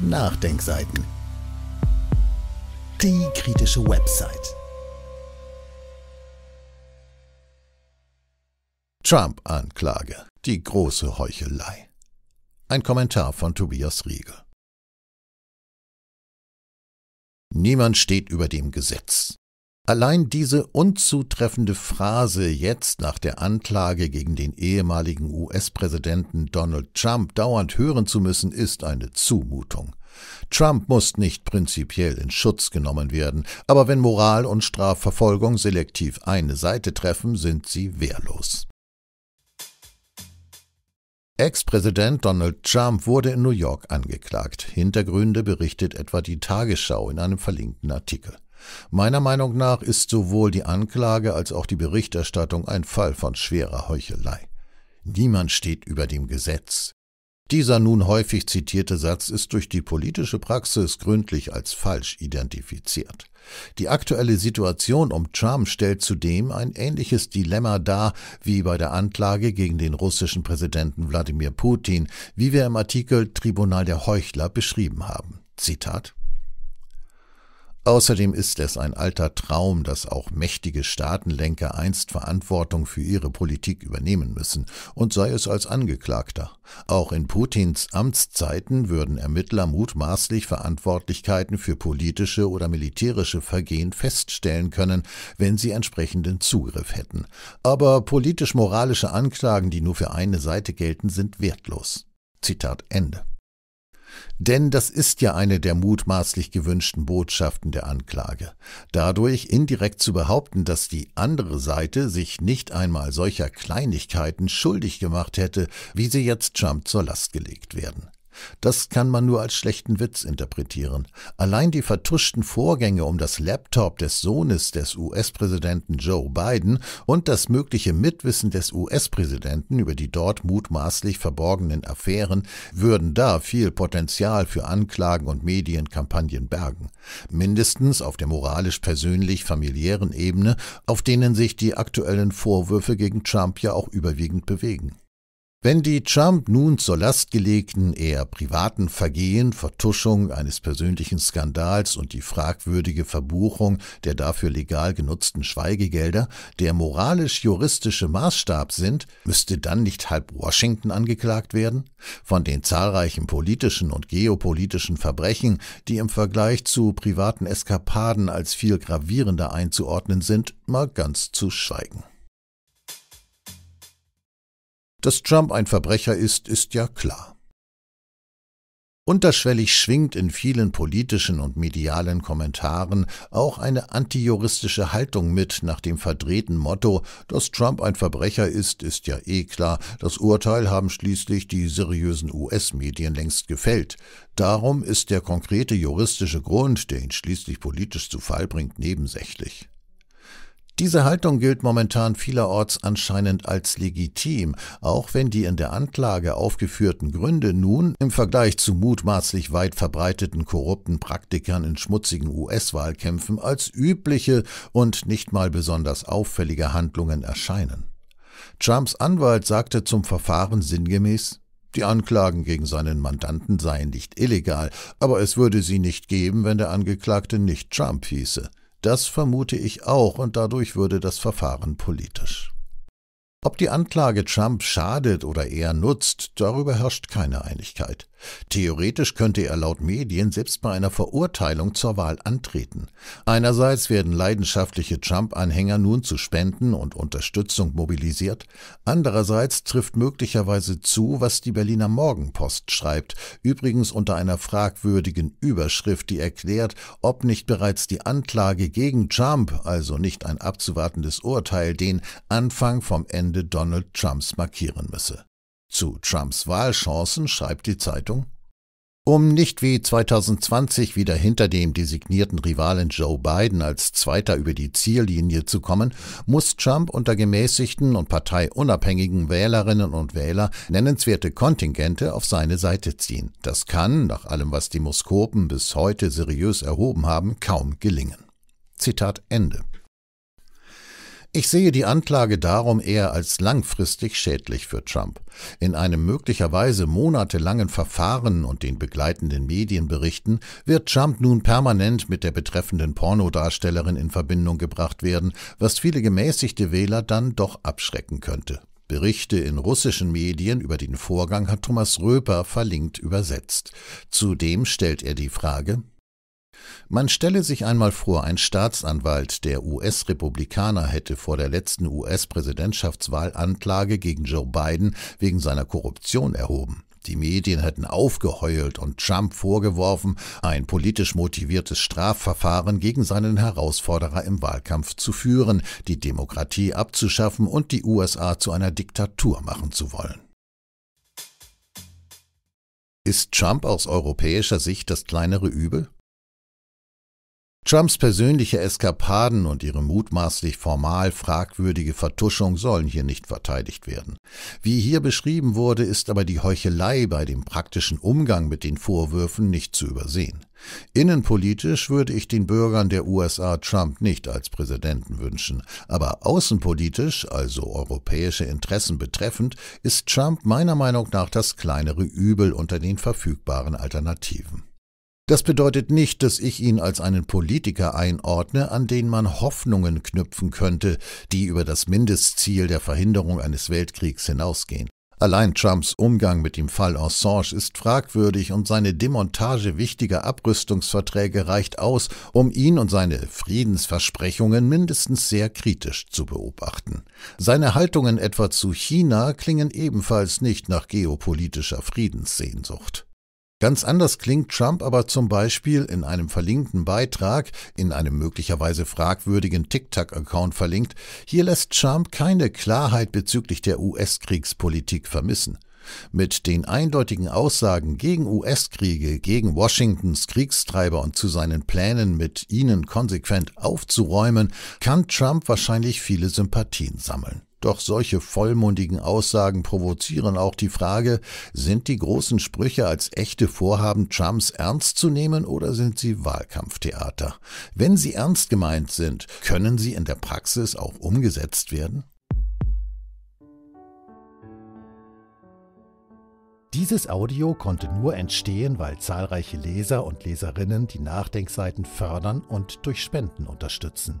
Nachdenkseiten. Die kritische Website. Trump-Anklage. Die große Heuchelei. Ein Kommentar von Tobias Riegel. Niemand steht über dem Gesetz. Allein diese unzutreffende Phrase jetzt nach der Anklage gegen den ehemaligen US-Präsidenten Donald Trump dauernd hören zu müssen, ist eine Zumutung. Trump muss nicht prinzipiell in Schutz genommen werden, aber wenn Moral und Strafverfolgung selektiv eine Seite treffen, sind sie wehrlos. Ex-Präsident Donald Trump wurde in New York angeklagt. Hintergründe berichtet etwa die Tagesschau in einem verlinkten Artikel. Meiner Meinung nach ist sowohl die Anklage als auch die Berichterstattung ein Fall von schwerer Heuchelei. Niemand steht über dem Gesetz. Dieser nun häufig zitierte Satz ist durch die politische Praxis gründlich als falsch identifiziert. Die aktuelle Situation um Trump stellt zudem ein ähnliches Dilemma dar wie bei der Anklage gegen den russischen Präsidenten Wladimir Putin, wie wir im Artikel Tribunal der Heuchler beschrieben haben. Zitat Außerdem ist es ein alter Traum, dass auch mächtige Staatenlenker einst Verantwortung für ihre Politik übernehmen müssen, und sei es als Angeklagter. Auch in Putins Amtszeiten würden Ermittler mutmaßlich Verantwortlichkeiten für politische oder militärische Vergehen feststellen können, wenn sie entsprechenden Zugriff hätten. Aber politisch-moralische Anklagen, die nur für eine Seite gelten, sind wertlos. Zitat Ende. Denn das ist ja eine der mutmaßlich gewünschten Botschaften der Anklage. Dadurch indirekt zu behaupten, dass die andere Seite sich nicht einmal solcher Kleinigkeiten schuldig gemacht hätte, wie sie jetzt Trump zur Last gelegt werden. Das kann man nur als schlechten Witz interpretieren. Allein die vertuschten Vorgänge um das Laptop des Sohnes des US-Präsidenten Joe Biden und das mögliche Mitwissen des US-Präsidenten über die dort mutmaßlich verborgenen Affären würden da viel Potenzial für Anklagen und Medienkampagnen bergen. Mindestens auf der moralisch-persönlich-familiären Ebene, auf denen sich die aktuellen Vorwürfe gegen Trump ja auch überwiegend bewegen. Wenn die Trump nun zur Last gelegten, eher privaten Vergehen, Vertuschung eines persönlichen Skandals und die fragwürdige Verbuchung der dafür legal genutzten Schweigegelder der moralisch-juristische Maßstab sind, müsste dann nicht halb Washington angeklagt werden? Von den zahlreichen politischen und geopolitischen Verbrechen, die im Vergleich zu privaten Eskapaden als viel gravierender einzuordnen sind, mal ganz zu schweigen. Dass Trump ein Verbrecher ist, ist ja klar. Unterschwellig schwingt in vielen politischen und medialen Kommentaren auch eine antijuristische Haltung mit nach dem verdrehten Motto, dass Trump ein Verbrecher ist, ist ja eh klar, das Urteil haben schließlich die seriösen US-Medien längst gefällt. Darum ist der konkrete juristische Grund, der ihn schließlich politisch zu Fall bringt, nebensächlich. Diese Haltung gilt momentan vielerorts anscheinend als legitim, auch wenn die in der Anklage aufgeführten Gründe nun im Vergleich zu mutmaßlich weit verbreiteten korrupten Praktikern in schmutzigen US-Wahlkämpfen als übliche und nicht mal besonders auffällige Handlungen erscheinen. Trumps Anwalt sagte zum Verfahren sinngemäß die Anklagen gegen seinen Mandanten seien nicht illegal, aber es würde sie nicht geben, wenn der Angeklagte nicht Trump hieße. Das vermute ich auch, und dadurch würde das Verfahren politisch. Ob die Anklage Trump schadet oder eher nutzt, darüber herrscht keine Einigkeit. Theoretisch könnte er laut Medien selbst bei einer Verurteilung zur Wahl antreten. Einerseits werden leidenschaftliche Trump-Anhänger nun zu Spenden und Unterstützung mobilisiert, andererseits trifft möglicherweise zu, was die Berliner Morgenpost schreibt, übrigens unter einer fragwürdigen Überschrift, die erklärt, ob nicht bereits die Anklage gegen Trump, also nicht ein abzuwartendes Urteil, den Anfang vom Ende Donald Trumps markieren müsse. Zu Trumps Wahlchancen schreibt die Zeitung, um nicht wie 2020 wieder hinter dem designierten Rivalen Joe Biden als Zweiter über die Ziellinie zu kommen, muss Trump unter gemäßigten und parteiunabhängigen Wählerinnen und Wähler nennenswerte Kontingente auf seine Seite ziehen. Das kann, nach allem was die Moskopen bis heute seriös erhoben haben, kaum gelingen. Zitat Ende. Ich sehe die Anklage darum eher als langfristig schädlich für Trump. In einem möglicherweise monatelangen Verfahren und den begleitenden Medienberichten wird Trump nun permanent mit der betreffenden Pornodarstellerin in Verbindung gebracht werden, was viele gemäßigte Wähler dann doch abschrecken könnte. Berichte in russischen Medien über den Vorgang hat Thomas Röper verlinkt übersetzt. Zudem stellt er die Frage, man stelle sich einmal vor, ein Staatsanwalt der US-Republikaner hätte vor der letzten US-Präsidentschaftswahl Anklage gegen Joe Biden wegen seiner Korruption erhoben. Die Medien hätten aufgeheult und Trump vorgeworfen, ein politisch motiviertes Strafverfahren gegen seinen Herausforderer im Wahlkampf zu führen, die Demokratie abzuschaffen und die USA zu einer Diktatur machen zu wollen. Ist Trump aus europäischer Sicht das kleinere Übel? Trumps persönliche Eskapaden und ihre mutmaßlich formal fragwürdige Vertuschung sollen hier nicht verteidigt werden. Wie hier beschrieben wurde, ist aber die Heuchelei bei dem praktischen Umgang mit den Vorwürfen nicht zu übersehen. Innenpolitisch würde ich den Bürgern der USA Trump nicht als Präsidenten wünschen, aber außenpolitisch, also europäische Interessen betreffend, ist Trump meiner Meinung nach das kleinere Übel unter den verfügbaren Alternativen. Das bedeutet nicht, dass ich ihn als einen Politiker einordne, an den man Hoffnungen knüpfen könnte, die über das Mindestziel der Verhinderung eines Weltkriegs hinausgehen. Allein Trumps Umgang mit dem Fall Assange ist fragwürdig und seine Demontage wichtiger Abrüstungsverträge reicht aus, um ihn und seine Friedensversprechungen mindestens sehr kritisch zu beobachten. Seine Haltungen etwa zu China klingen ebenfalls nicht nach geopolitischer Friedenssehnsucht. Ganz anders klingt Trump aber zum Beispiel in einem verlinkten Beitrag, in einem möglicherweise fragwürdigen TikTok-Account verlinkt. Hier lässt Trump keine Klarheit bezüglich der US-Kriegspolitik vermissen. Mit den eindeutigen Aussagen gegen US-Kriege, gegen Washingtons Kriegstreiber und zu seinen Plänen, mit ihnen konsequent aufzuräumen, kann Trump wahrscheinlich viele Sympathien sammeln. Doch solche vollmundigen Aussagen provozieren auch die Frage, sind die großen Sprüche als echte Vorhaben Trumps ernst zu nehmen oder sind sie Wahlkampftheater? Wenn sie ernst gemeint sind, können sie in der Praxis auch umgesetzt werden? Dieses Audio konnte nur entstehen, weil zahlreiche Leser und Leserinnen die Nachdenkseiten fördern und durch Spenden unterstützen.